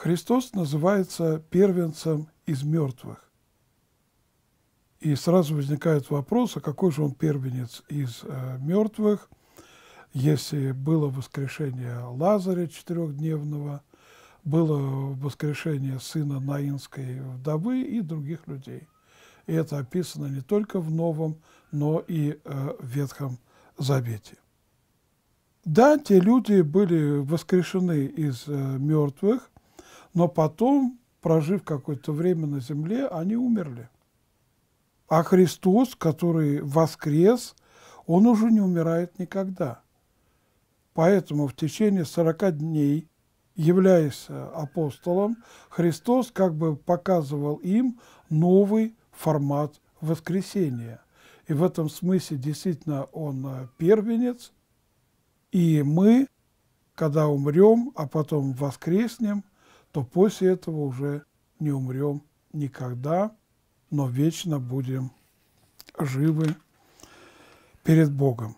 Христос называется первенцем из мертвых. И сразу возникает вопрос, а какой же он первенец из э, мертвых, если было воскрешение Лазаря четырехдневного, было воскрешение сына Наинской вдовы и других людей. И это описано не только в Новом, но и э, в Ветхом Завете. Да, те люди были воскрешены из э, мертвых, но потом, прожив какое-то время на земле, они умерли. А Христос, который воскрес, он уже не умирает никогда. Поэтому в течение 40 дней, являясь апостолом, Христос как бы показывал им новый формат воскресения. И в этом смысле действительно он первенец, и мы, когда умрем, а потом воскреснем, то после этого уже не умрем никогда, но вечно будем живы перед Богом.